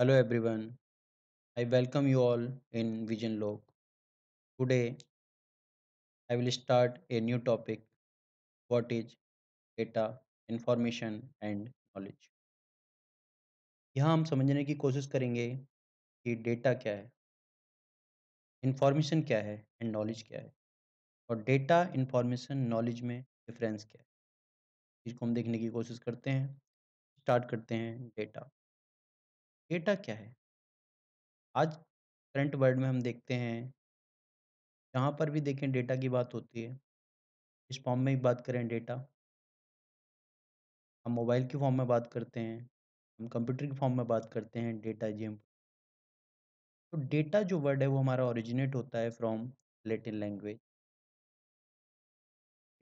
Hello everyone, I welcome you all in Vision Log. Today I will start a new topic what is data, information and knowledge. यहाँ हम समझने की कोशिश करेंगे कि data क्या है इंफॉर्मेशन क्या है एंड नॉलेज क्या है और डेटा इंफॉर्मेशन नॉलेज में डिफरेंस क्या है इसको हम देखने की कोशिश करते हैं स्टार्ट करते हैं डेटा डेटा क्या है? आज करंट वर्ल्ड में हम देखते हैं जहाँ पर भी देखें डेटा की बात होती है। इस फॉर्म में ही बात करें डेटा हम मोबाइल के फॉर्म में बात करते हैं, हम कंप्यूटर के फॉर्म में बात करते हैं डेटा जी तो डेटा जो वर्ड है वो हमारा ओरिजिनेट होता है फ्रॉम लेटिन लैंग्वेज।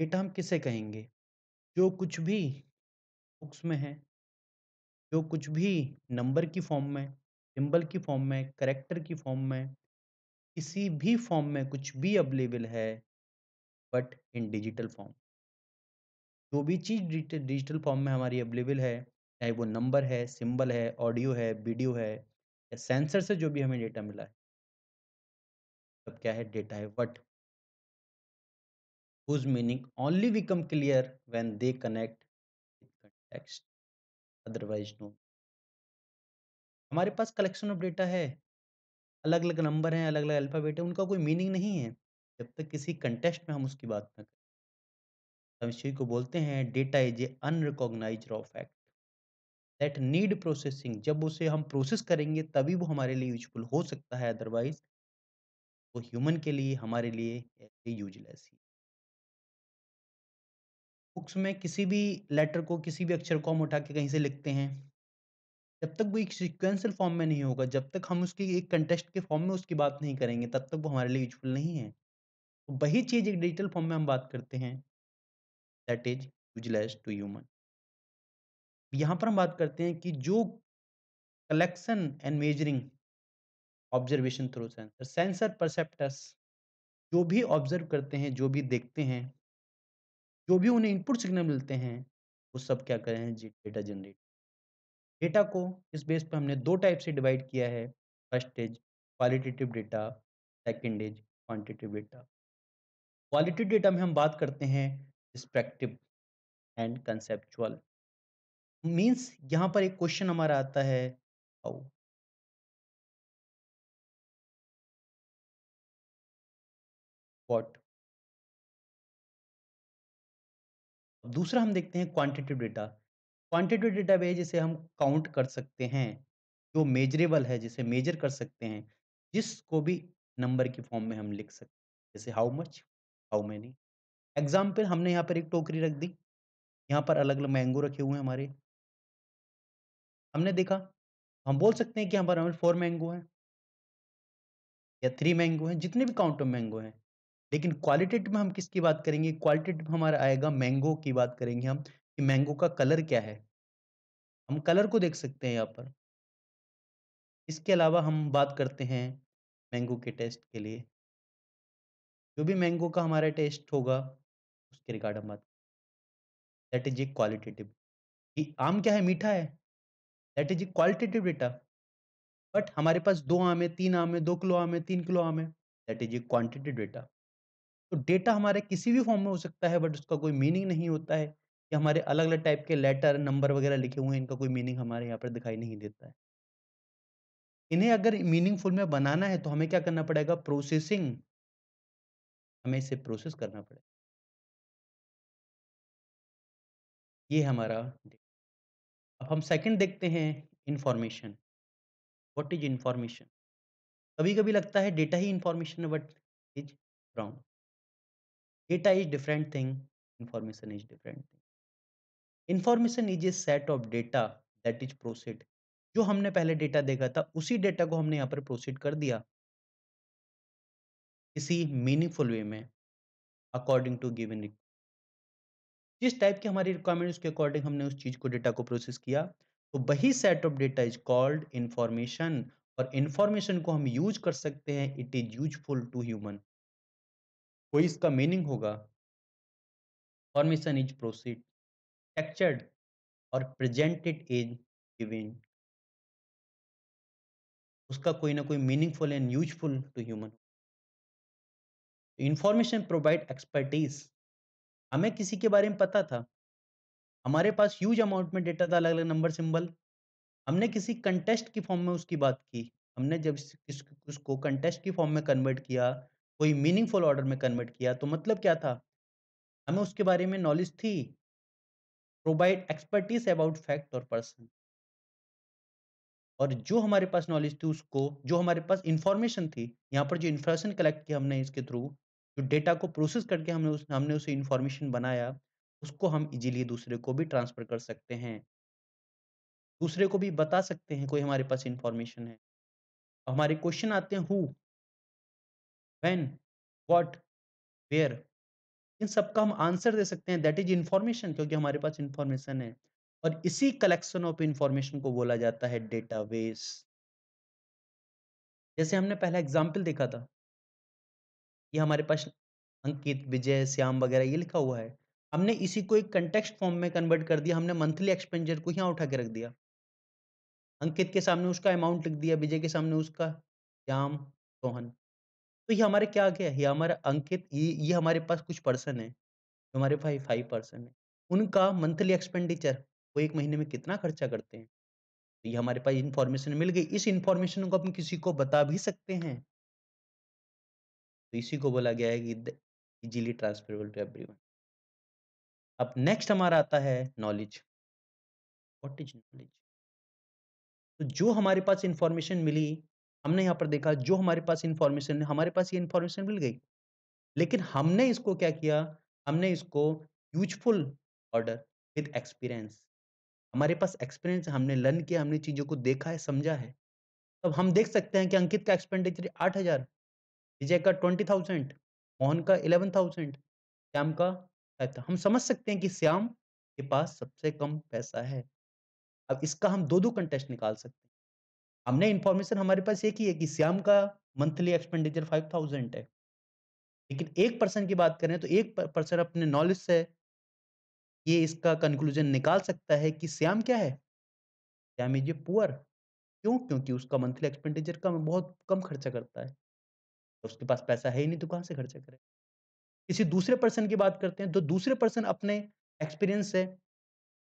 डेटा हम किसे कहेंगे? जो कुछ भी बुक्स में है। जो कुछ भी नंबर की फॉर्म में सिंबल की फॉर्म में करेक्टर की फॉर्म में किसी भी फॉर्म में कुछ भी अवेलेबल है बट इन डिजिटल फॉर्म जो भी चीज़ डिजिटल फॉर्म में हमारी अवेलेबल है चाहे वो नंबर है सिंबल है ऑडियो है वीडियो है या सेंसर से जो भी हमें डेटा मिला है तब क्या है डेटा है what whose meaning only become clear when they connect with context otherwise no हमारे पास कलेक्शन ऑफ डेटा है अलग अलग नंबर हैं अलग अलग अल्फ़ाबेट है उनका कोई मीनिंग नहीं है जब तक किसी कंटेस्ट में हम उसकी बात ना करें हम इसी को बोलते हैं data is a unrecognized raw fact that need processing जब उसे हम प्रोसेस करेंगे तभी वो हमारे लिए यूजफुल हो सकता है अदरवाइज वो ह्यूमन के लिए हमारे लिए यूजलेस ही बुक्स में किसी भी लेटर को किसी भी अक्षर को हम उठा के कहीं से लिखते हैं जब तक वो एक सिक्वेंसल फॉर्म में नहीं होगा जब तक हम उसकी एक कंटेस्ट के फॉर्म में उसकी बात नहीं करेंगे तब तक वो हमारे लिए यूजफुल नहीं है तो वही चीज़ एक डिजिटल फॉर्म में हम बात करते हैं that is useless to human यहाँ पर हम बात करते हैं कि जो collection and measuring observation through sensor sensor percepts जो भी ऑब्जर्व करते हैं जो भी देखते हैं जो भी उन्हें इनपुट सिग्नल मिलते हैं वो सब क्या करें हैं जी डेटा जनरेट डेटा को इस बेस पर हमने दो टाइप से डिवाइड किया है first is qualitative data second is quantitative data quality data में हम बात करते हैं डिस्प्रैक्टिव एंड कंसेप्चुअल मीन्स यहाँ पर एक क्वेश्चन हमारा आता है हाउ वॉट दूसरा हम देखते हैं क्वांटिटिव डेटा क्वांटिटिव डेटा वे जिसे हम काउंट कर सकते हैं जो मेजरेबल है जिसे मेजर कर सकते हैं जिसको भी नंबर की फॉर्म में हम लिख सकते हैं जैसे how much how many example हमने यहाँ पर एक टोकरी रख दी यहाँ पर अलग अलग मैंगो रखे हुए हैं हमारे हमने देखा हम बोल सकते हैं कि हमारे फोर मैंगो हैं या थ्री मैंगो हैं जितने भी काउंट ऑफ मैंगो हैं लेकिन क्वालिटेटिव में हम किसकी बात करेंगे क्वालिटेटिव हमारा आएगा मैंगो की बात करेंगे हम कि मैंगो का कलर क्या है हम कलर को देख सकते हैं यहाँ पर इसके अलावा हम बात करते हैं मैंगो के टेस्ट के लिए जो भी मैंगो का हमारा टेस्ट होगा उसके रिगार्ड हम बात दैट इज ए क्वालिटेटिव कि आम क्या है मीठा है that is a qualitative data but हमारे पास दो आम है तीन आम है दो किलो आम है तीन किलो आम है that is a quantitative data तो डेटा हमारे किसी भी फॉर्म में हो सकता है बट उसका कोई मीनिंग नहीं होता है कि हमारे अलग अलग टाइप के लेटर नंबर वगैरह लिखे हुए हैं इनका कोई मीनिंग हमारे यहाँ पर दिखाई नहीं देता है इन्हें अगर मीनिंगफुल में बनाना है तो हमें क्या करना पड़ेगा प्रोसेसिंग हमें इसे प्रोसेस करना पड़ेगा ये हमारा अब हम सेकंड देखते हैं इंफॉर्मेशन व्हाट इज इंफॉर्मेशन कभी कभी लगता है डेटा ही इंफॉर्मेशन है but is wrong Data is different thing, information is different thing. Information is a set of data that is processed जो हमने पहले डेटा देखा था उसी डेटा को हमने यहाँ पर प्रोसेड कर दिया किसी मीनिंगफुल वे में अकॉर्डिंग टू गिवन जिस टाइप की हमारी रिक्वायरमेंट उसके अकॉर्डिंग हमने उस चीज को डेटा को प्रोसेस किया तो वही set of data is called information और इंफॉर्मेशन को हम यूज कर सकते हैं it is useful to human कोई इसका मीनिंग होगा फॉर्मेशन इज प्रोसीड टेक्चर्ड और प्रेजेंटेड इज इवेंट उसका कोई ना कोई meaningful and useful to human information provide expertise हमें किसी के बारे में पता था हमारे पास ह्यूज अमाउंट में डेटा था अलग अलग नंबर सिंबल हमने किसी कंटेस्ट की फॉर्म में उसकी बात की हमने जब उसको कंटेस्ट की फॉर्म में कन्वर्ट किया कोई मीनिंगफुल ऑर्डर में कन्वर्ट किया तो मतलब क्या था हमें उसके बारे में नॉलेज थी प्रोवाइड एक्सपर्टीज अबाउट फैक्ट और पर्सन और जो हमारे पास नॉलेज थी उसको जो हमारे पास इंफॉर्मेशन थी यहाँ पर जो इंफॉर्मेशन कलेक्ट किया हमने इसके थ्रू जो डेटा को प्रोसेस करके हमने उस हमने उसे इंफॉर्मेशन बनाया उसको हम इजीली दूसरे को भी ट्रांसफर कर सकते हैं दूसरे को भी बता सकते हैं कोई हमारे पास इंफॉर्मेशन है हमारे क्वेश्चन आते हैं हु वैन वॉट वेयर इन सबका हम आंसर दे सकते हैं दैट इज इंफॉर्मेशन क्योंकि हमारे पास इंफॉर्मेशन है और इसी कलेक्शन ऑफ इंफॉर्मेशन को बोला जाता है डेटाबेस जैसे हमने पहला एग्जाम्पल देखा था ये हमारे पास अंकित विजय श्याम वगैरह ये लिखा हुआ है हमने इसी को एक कंटेक्स्ट फॉर्म में कन्वर्ट कर दिया हमने मंथली एक्सपेंडिचर को यहाँ उठा के रख दिया अंकित के सामने उसका अमाउंट लिख दिया विजय के सामने उसका श्याम सोहन तो ये हमारे क्या आ गया ये हमारा अंकित ये ये हमारे पास कुछ पर्सन है हमारे भाई फाइव पर्सन है उनका मंथली एक्सपेंडिचर वो एक महीने में कितना खर्चा करते हैं तो ये हमारे पास इंफॉर्मेशन मिल गई इस इंफॉर्मेशन को हम किसी को बता भी सकते हैं तो इसी को बोला गया है कि इजीली ट्रांसफरेबल टू एवरीवन अब नेक्स्ट हमारा आता है नॉलेज व्हाट इज नॉलेज तो जो हमारे पास इंफॉर्मेशन मिली हमने यहाँ पर देखा जो हमारे पास इंफॉर्मेशन है हमारे पास ये इंफॉर्मेशन मिल गई लेकिन हमने इसको क्या किया हमने इसको यूजफुल ऑर्डर विद एक्सपीरियंस हमारे पास एक्सपीरियंस हमने लर्न किया हमने चीज़ों को देखा है समझा है तब हम देख सकते हैं कि अंकित का एक्सपेंडिचर आठ हज़ार विजय का ट्वेंटी थाउजेंड मोहन का इलेवन थाउजेंड श्याम का था। हम समझ सकते हैं कि श्याम के पास सबसे कम पैसा है अब इसका हम दो दो कंटेस्ट निकाल सकते हैं हमने इन्फॉर्मेशन हमारे पास ये की है कि श्याम का मंथली एक्सपेंडिचर फाइव थाउजेंड है लेकिन एक पर्सन की बात करें तो एक पर्सन अपने नॉलेज से ये इसका कंक्लूजन निकाल सकता है कि श्याम क्या है श्याम इज ए पुअर क्यों क्योंकि उसका मंथली एक्सपेंडिचर कम बहुत कम खर्चा करता है तो उसके पास पैसा है ही नहीं तो कहाँ से खर्चा करे किसी दूसरे पर्सन की बात करते हैं तो दूसरे पर्सन अपने एक्सपीरियंस से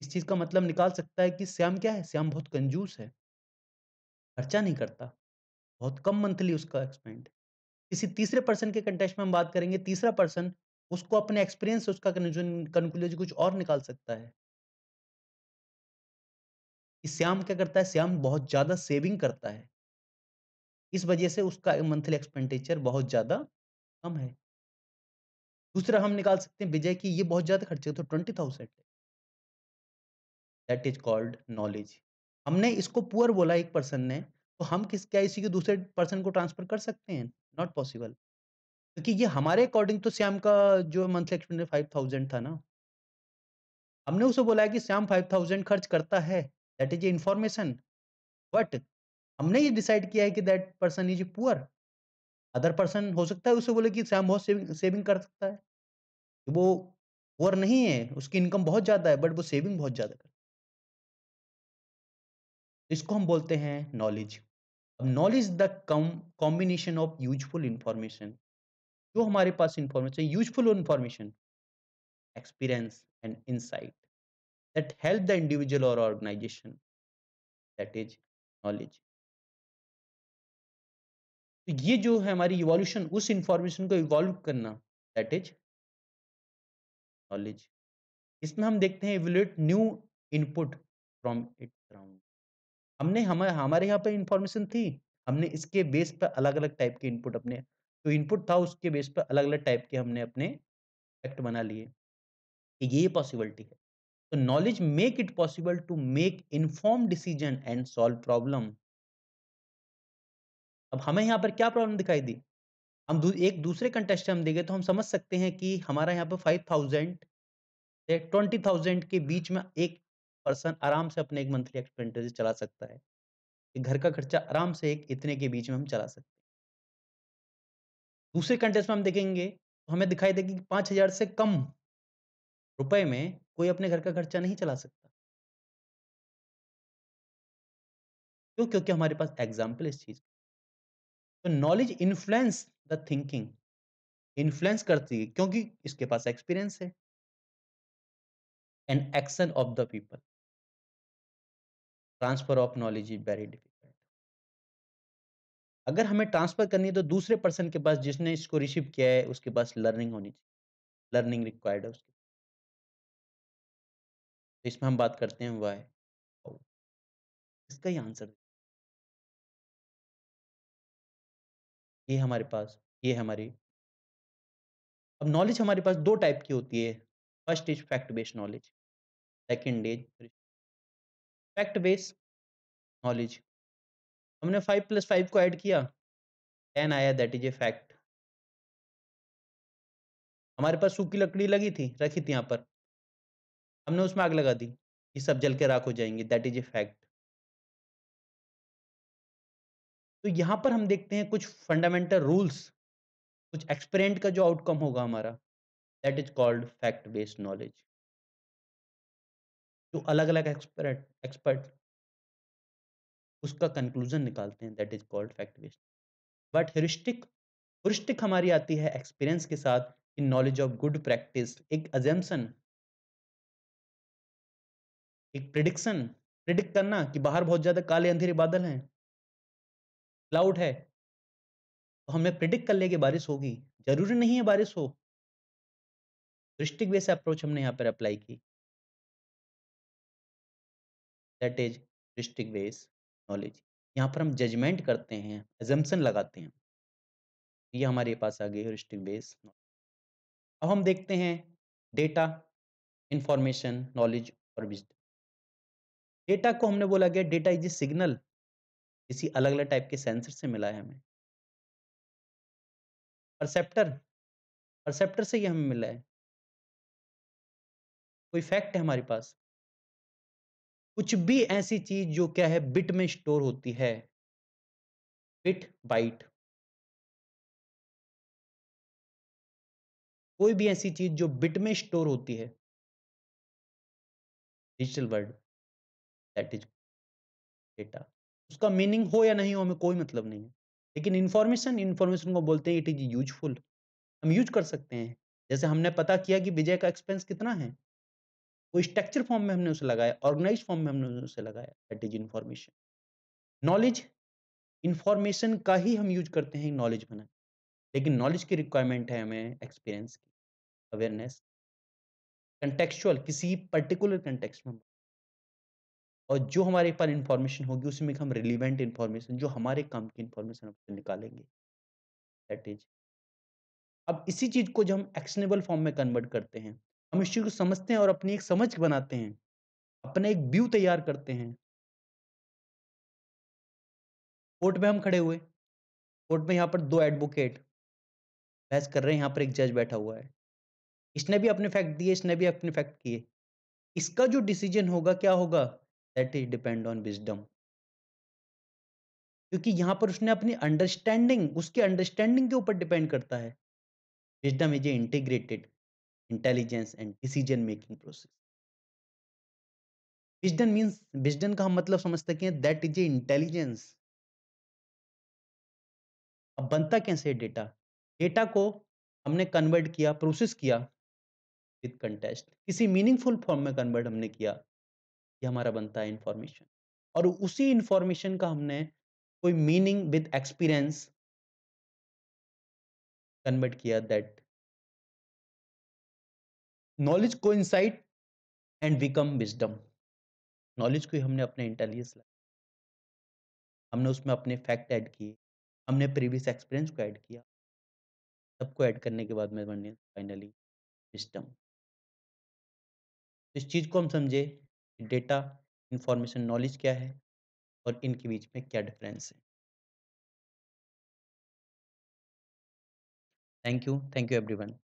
इस चीज़ का मतलब निकाल सकता है कि श्याम क्या है श्याम बहुत कंजूस है खर्चा नहीं करता बहुत कम मंथली उसका एक्सपेंड किसी तीसरे पर्सन के कंटेस्ट में हम बात करेंगे तीसरा पर्सन उसको अपने एक्सपीरियंस उसका कंक्लूजन कुछ और निकाल सकता है कि श्याम क्या करता है श्याम बहुत ज्यादा सेविंग करता है इस वजह से उसका मंथली एक्सपेंडिचर बहुत ज्यादा कम है दूसरा हम निकाल सकते हैं विजय की ये बहुत ज्यादा खर्चे तो twenty thousand that is called knowledge हमने इसको पुअर बोला एक पर्सन ने तो हम किस क्या इसी के दूसरे पर्सन को ट्रांसफर कर सकते हैं नॉट पॉसिबल क्योंकि ये हमारे अकॉर्डिंग तो श्याम का जो मंथली एक्सपेंडिचर फाइव थाउजेंड था ना हमने उसे बोला है कि श्याम फाइव थाउजेंड खर्च करता है that is a information but हमने ये डिसाइड किया है कि that person is poor other person हो सकता है उसे बोले कि श्याम बहुत सेविंग सेविंग कर सकता है वो पुअर नहीं है उसकी इनकम बहुत ज़्यादा है बट वो सेविंग बहुत ज़्यादा कर इसको हम बोलते हैं नॉलेज अब knowledge the come combination of useful information जो हमारे पास information useful information experience and insight that help the individual और ऑर्गेनाइजेशन दैट इज नॉलेज तो ये जो है हमारी इवोल्यूशन उस इंफॉर्मेशन को इवॉल्व करना दैट इज नॉलेज इसमें हम देखते हैं evolute new input from its surround हमने हमारे हमारे यहाँ पर इंफॉर्मेशन थी हमने इसके बेस पर अलग अलग टाइप के इनपुट अपने जो तो इनपुट था उसके बेस पर अलग अलग टाइप के हमने अपने फैक्ट बना लिए ये पॉसिबिलिटी है तो knowledge make it possible to make inform decision and solve problem अब हमें यहाँ पर क्या प्रॉब्लम दिखाई दी हम दू, एक दूसरे कंटेस्ट हम देंगे तो हम समझ सकते हैं कि हमारा यहाँ पर फाइव थाउजेंड से ट्वेंटी थाउजेंड के बीच में एक पर्सन आराम से अपने एक मंथली एक्सपेंडिचर चला सकता है घर का खर्चा आराम से एक इतने के बीच में हम चला सकते हैं दूसरे कंटेस्ट में हम देखेंगे तो हमें दिखाई देगी कि पाँच हजार से कम रुपए में कोई अपने घर का खर्चा नहीं चला सकता क्यों क्योंकि हमारे पास एग्जाम्पल इस चीज तो knowledge influence the thinking influence करती है क्योंकि इसके पास एक्सपीरियंस है and action of the people transfer of knowledge is very difficult अगर हमें ट्रांसफर करनी है तो दूसरे पर्सन के पास जिसने इसको रिसीव किया है उसके पास लर्निंग होनी चाहिए लर्निंग रिक्वायर्ड है उसके तो इसमें हम बात करते हैं वाई oh. इसका ही आंसर ये हमारे पास ये हमारी अब नॉलेज हमारे पास दो टाइप की होती है first is fact based knowledge second is fact base knowledge हमने फाइव प्लस फाइव को ऐड किया टेन आया दैट इज ए फैक्ट हमारे पास सूखी लकड़ी लगी थी रखी थी यहाँ पर हमने उसमें आग लगा दी ये सब जल के राख हो जाएंगे दैट इज ए फैक्ट तो यहाँ पर हम देखते हैं कुछ फंडामेंटल रूल्स कुछ एक्सपेरिमेंट का जो आउटकम होगा हमारा that is called fact based knowledge जो अलग अलग एक्सपर्ट एक्सपर्ट उसका कंक्लूजन निकालते हैं that is called fact based but heuristic heuristic हमारी आती है एक्सपीरियंस के साथ in knowledge of good practice एक अजेम्सन एक प्रिडिक्शन प्रिडिक्ट करना कि बाहर बहुत ज़्यादा काले अंधेरे बादल हैं क्लाउड है तो हमें प्रिडिक्ट कर लेगी बारिश होगी जरूरी नहीं है बारिश हो डिस्ट्रिक्ट बेस अप्रोच हमने यहाँ पर अप्लाई की that is district base knowledge यहाँ पर हम जजमेंट करते हैं एजम्पन लगाते हैं ये हमारे पास आ गई हेरिस्टिक बेस अब हम देखते हैं डेटा इंफॉर्मेशन नॉलेज और विजडम डेटा को हमने बोला गया डेटा इज ए सिग्नल किसी अलग अलग टाइप के सेंसर से मिला है हमें परसेप्टर परसेप्टर से ही हमें मिला है कोई फैक्ट है हमारे पास कुछ भी ऐसी चीज जो क्या है बिट में स्टोर होती है बिट बाइट कोई भी ऐसी चीज जो बिट में स्टोर होती है digital word that is data उसका मीनिंग हो या नहीं हो हमें कोई मतलब नहीं है लेकिन इंफॉर्मेशन इन्फॉर्मेशन को बोलते हैं इट इज यूजफुल हम यूज कर सकते हैं जैसे हमने पता किया कि विजय का एक्सपेंस कितना है वो स्ट्रक्चर फॉर्म में हमने उसे लगाया ऑर्गेनाइज फॉर्म में हमने उसे लगाया that is information knowledge information का ही हम यूज करते हैं नॉलेज बनाने लेकिन नॉलेज की रिक्वायरमेंट है हमें एक्सपीरियंस की अवेयरनेस कंटेक्चुअल किसी पर्टिकुलर कंटेक्स्ट में और जो हमारे पास इंफॉर्मेशन होगी उसमें हम रिलीवेंट इंफॉर्मेशन जो हमारे काम की इंफॉर्मेशन हम निकालेंगे दैट इज अब इसी चीज को जब हम एक्शनेबल फॉर्म में कन्वर्ट करते हैं हम इस चीज को समझते हैं और अपनी एक समझ बनाते हैं अपना एक व्यू तैयार करते हैं कोर्ट में हम खड़े हुए कोर्ट में यहाँ पर दो एडवोकेट बहस कर रहे हैं यहाँ पर एक जज बैठा हुआ है इसने भी अपने फैक्ट दिए इसने भी अपने फैक्ट किए इसका जो डिसीजन होगा क्या होगा that is depend on wisdom क्योंकि यहाँ पर उसने अपनी अंडरस्टैंडिंग उसके अंडरस्टैंडिंग के ऊपर डिपेंड करता है wisdom is a integrated intelligence and decision making process wisdom means wisdom का हम मतलब समझ सकते हैं दैट इज ए इंटेलिजेंस अब बनता कैसे डेटा डेटा को हमने कन्वर्ट किया प्रोसेस किया विद कंटेस्ट किसी मीनिंगफुल फॉर्म में कन्वर्ट हमने किया ये हमारा बनता है इंफॉर्मेशन और उसी इंफॉर्मेशन का हमने कोई मीनिंग विद एक्सपीरियंस कन्वर्ट किया दैट नॉलेज को insight and become wisdom knowledge को हमने अपने इंटेलिजेंस हमने उसमें अपने फैक्ट ऐड किए हमने प्रीवियस एक्सपीरियंस को ऐड किया सबको ऐड करने के बाद में बने फाइनली सिस्टम तो इस चीज़ को हम समझे डेटा इंफॉर्मेशन नॉलेज क्या है और इनके बीच में क्या डिफरेंस है thank you thank you everyone